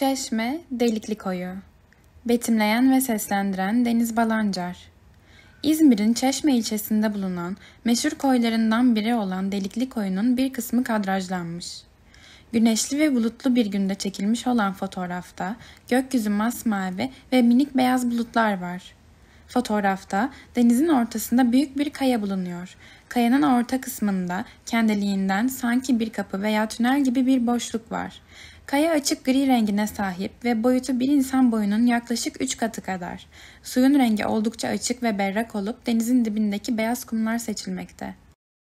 Çeşme, Delikli Koyu. Betimleyen ve seslendiren Deniz Balancar. İzmir'in Çeşme ilçesinde bulunan meşhur koylarından biri olan Delikli Koyu'nun bir kısmı kadrajlanmış. Güneşli ve bulutlu bir günde çekilmiş olan fotoğrafta gökyüzü masmavi ve minik beyaz bulutlar var. Fotoğrafta denizin ortasında büyük bir kaya bulunuyor. Kayanın orta kısmında kendiliğinden sanki bir kapı veya tünel gibi bir boşluk var. Kaya açık gri rengine sahip ve boyutu bir insan boyunun yaklaşık 3 katı kadar. Suyun rengi oldukça açık ve berrak olup denizin dibindeki beyaz kumlar seçilmekte.